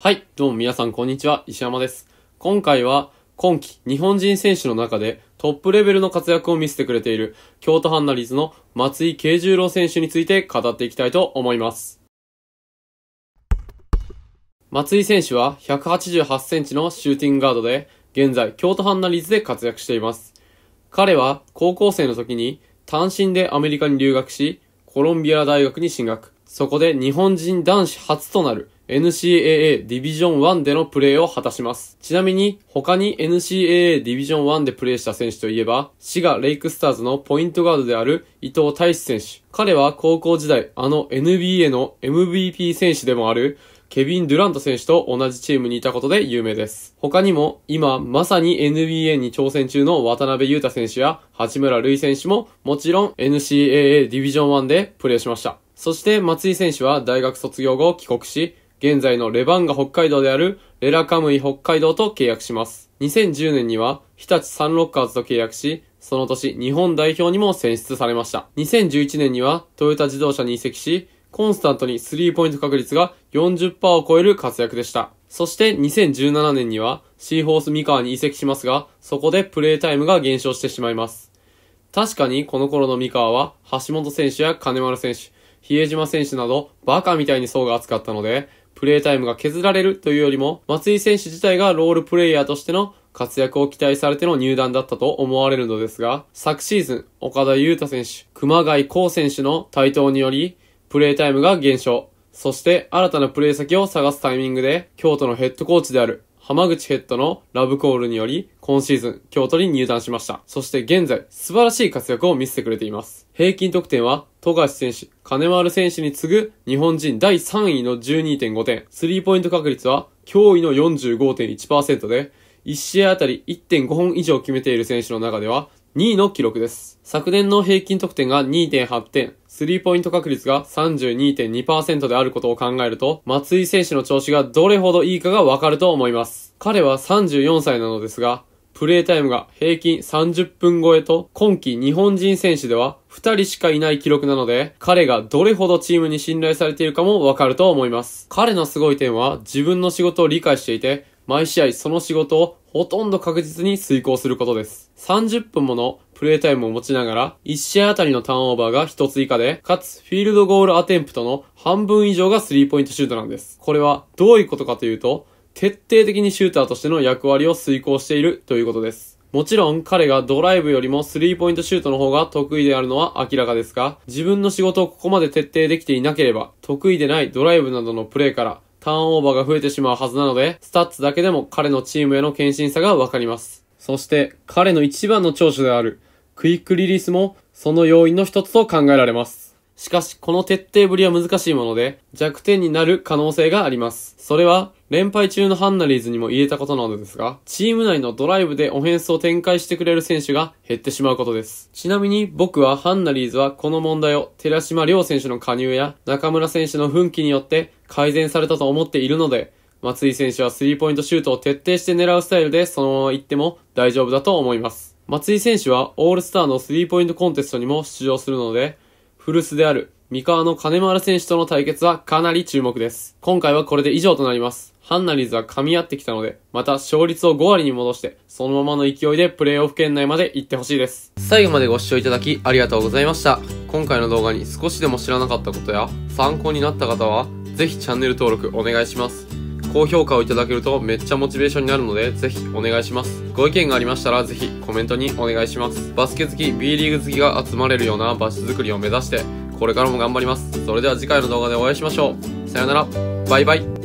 はい、どうも皆さんこんにちは、石山です。今回は、今季日本人選手の中でトップレベルの活躍を見せてくれている、京都ハンナリズの松井慶十郎選手について語っていきたいと思います。松井選手は188センチのシューティングガードで、現在京都ハンナリズで活躍しています。彼は高校生の時に単身でアメリカに留学し、コロンビア大学に進学。そこで日本人男子初となる NCAA ディビジョン1でのプレーを果たします。ちなみに、他に NCAA ディビジョン1でプレーした選手といえば、滋賀レイクスターズのポイントガードである伊藤大志選手。彼は高校時代、あの NBA の MVP 選手でもある、ケビン・ドゥラント選手と同じチームにいたことで有名です。他にも、今まさに NBA に挑戦中の渡辺優太選手や八村塁選手ももちろん NCAA ディビジョン1でプレーしました。そして松井選手は大学卒業後帰国し、現在のレバンガ北海道であるレラカムイ北海道と契約します。2010年には日立サンロッカーズと契約し、その年日本代表にも選出されました。2011年にはトヨタ自動車に移籍し、コンスタントにスリーポイント確率が40%を超える活躍でした。そして2017年にはシーホース三河に移籍しますが、そこでプレータイムが減少してしまいます。確かにこの頃の三河は橋本選手や金丸選手、比江島選手などバカみたいに層が厚かったので、プレータイムが削られるというよりも、松井選手自体がロールプレイヤーとしての活躍を期待されての入団だったと思われるのですが、昨シーズン、岡田優太選手、熊谷幸選手の台頭により、プレイタイムが減少。そして新たなプレイ先を探すタイミングで、京都のヘッドコーチである浜口ヘッドのラブコールにより、今シーズン、京都に入団しました。そして現在、素晴らしい活躍を見せてくれています。平均得点は、富樫選手、金丸選手に次ぐ日本人第3位の12.5点。スリーポイント確率は、驚異の45.1%で、1試合あたり1.5本以上決めている選手の中では、2位の記録です。昨年の平均得点が2.8点、スリーポイント確率が32.2%であることを考えると、松井選手の調子がどれほどいいかがわかると思います。彼は34歳なのですが、プレータイムが平均30分超えと、今季日本人選手では2人しかいない記録なので、彼がどれほどチームに信頼されているかもわかると思います。彼のすごい点は自分の仕事を理解していて、毎試合その仕事をほとんど確実に遂行することです。30分ものプレイタイムを持ちながら、1試合あたりのターンオーバーが1つ以下で、かつフィールドゴールアテンプトの半分以上がスリーポイントシュートなんです。これはどういうことかというと、徹底的にシューターとしての役割を遂行しているということです。もちろん彼がドライブよりもスリーポイントシュートの方が得意であるのは明らかですが、自分の仕事をここまで徹底できていなければ、得意でないドライブなどのプレーから、ターンオーバーが増えてしまうはずなので、スタッツだけでも彼のチームへの献身さがわかります。そして、彼の一番の長所である、クイックリリースも、その要因の一つと考えられます。しかし、この徹底ぶりは難しいもので、弱点になる可能性があります。それは、連敗中のハンナリーズにも言えたことなのですが、チーム内のドライブでオフェンスを展開してくれる選手が減ってしまうことです。ちなみに僕はハンナリーズはこの問題を寺島亮選手の加入や中村選手の奮起によって改善されたと思っているので、松井選手はスリーポイントシュートを徹底して狙うスタイルでそのまま行っても大丈夫だと思います。松井選手はオールスターのスリーポイントコンテストにも出場するので、古巣である三河の金丸選手との対決はかなり注目です。今回はこれで以上となります。ハンナリーズは噛み合ってきたので、また勝率を5割に戻して、そのままの勢いでプレーオフ圏内まで行ってほしいです。最後までご視聴いただきありがとうございました。今回の動画に少しでも知らなかったことや、参考になった方は、ぜひチャンネル登録お願いします。高評価をいただけるとめっちゃモチベーションになるので、ぜひお願いします。ご意見がありましたら、ぜひコメントにお願いします。バスケ好き、B リーグ好きが集まれるような場所づくりを目指して、これからも頑張ります。それでは次回の動画でお会いしましょう。さよなら。バイバイ。